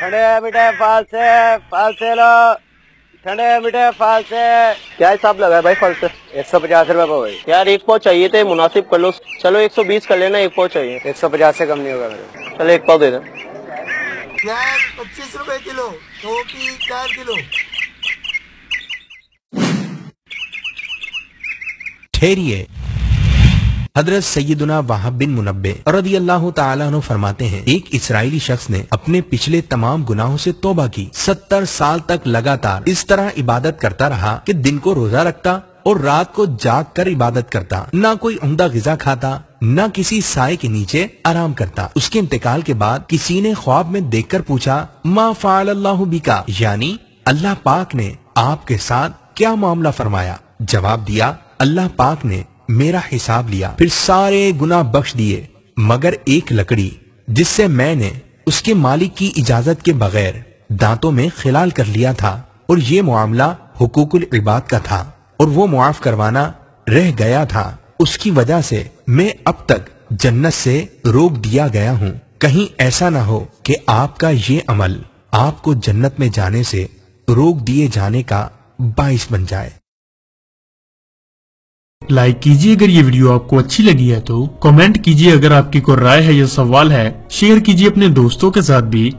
ٹھنڈے میٹھے فالسے فالسے لو ٹھنڈے میٹھے فالسے کیا حساب لگا ہے بھائی فالسے ایک سو پچاس روپے بھائی یار ایک پاؤ چاہیے تھے مناسب کر لو چلو ایک سو بیس کر لینا ایک پاؤ چاہیے ایک سو پچاس سے کم نہیں ہوگا میرے چلو ایک پاؤ دے دیں پچیس روپے کلو ٹوپی چار کلو ٹھہریے حضرت سیدنا وہاب بن منبع رضی اللہ تعالیٰ عنہ فرماتے ہیں ایک اسرائیلی شخص نے اپنے پچھلے تمام گناہوں سے توبہ کی ستر سال تک لگاتار اس طرح عبادت کرتا رہا کہ دن کو روزہ رکھتا اور رات کو جاگ کر عبادت کرتا نہ کوئی عمدہ غذا کھاتا نہ کسی سائے کے نیچے آرام کرتا اس کے انتقال کے بعد کسی نے خواب میں دیکھ کر پوچھا ما فعل اللہ بکا یعنی اللہ پاک نے آپ کے ساتھ کیا معاملہ فرمایا جواب دیا اللہ پاک نے میرا حساب لیا پھر سارے گنا بخش دیے مگر ایک لکڑی جس سے میں نے اس کے مالک کی اجازت کے بغیر دانتوں میں خلال کر لیا تھا اور یہ معاملہ حقوق العباد کا تھا اور وہ معاف کروانا رہ گیا تھا اس کی وجہ سے میں اب تک جنت سے روک دیا گیا ہوں کہیں ایسا نہ ہو کہ آپ کا یہ عمل آپ کو جنت میں جانے سے روک دیے جانے کا باعث بن جائے لائک کیجیے اگر یہ ویڈیو آپ کو اچھی لگی ہے تو کومنٹ کیجیے اگر آپ کی کوئی رائے ہے یا سوال ہے شیئر کیجیے اپنے دوستوں کے ساتھ بھی